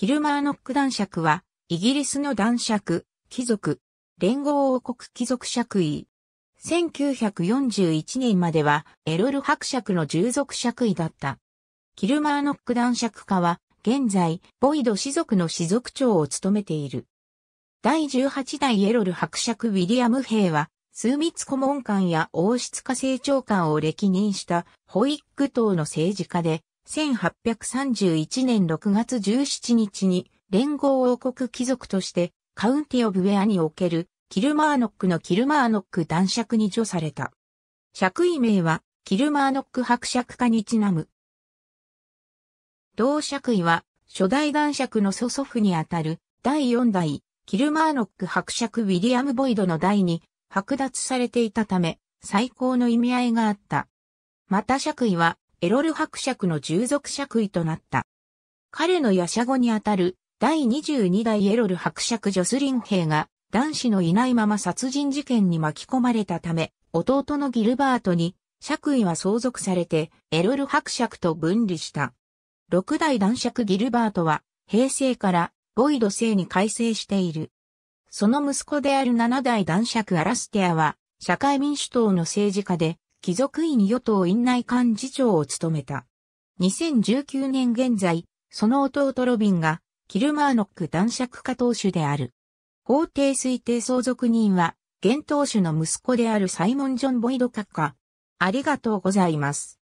キルマーノック男爵は、イギリスの男爵、貴族、連合王国貴族爵位。1941年までは、エロル伯爵の従属爵位だった。キルマーノック男爵家は、現在、ボイド氏族の氏族長を務めている。第18代エロル伯爵ウィリアム兵は、数密顧問官や王室家政長官を歴任したホイッグ党の政治家で、1831年6月17日に連合王国貴族としてカウンティオブウェアにおけるキルマーノックのキルマーノック男爵に除された。爵位名はキルマーノック伯爵家にちなむ。同爵位は初代男爵の祖祖父にあたる第4代キルマーノック伯爵ウィリアム・ボイドの代に剥奪されていたため最高の意味合いがあった。また爵位はエロル伯爵の従属爵位となった。彼のヤシャにあたる第22代エロル伯爵ジョスリン兵が男子のいないまま殺人事件に巻き込まれたため、弟のギルバートに爵位は相続されてエロル伯爵と分離した。六代男爵ギルバートは平成からボイド制に改正している。その息子である七代男爵アラステアは社会民主党の政治家で貴族院与党院内幹事長を務めた。2019年現在、その弟ロビンが、キルマーノック男爵家当主である。法定推定相続人は、現当主の息子であるサイモン・ジョン・ボイド閣下。ありがとうございます。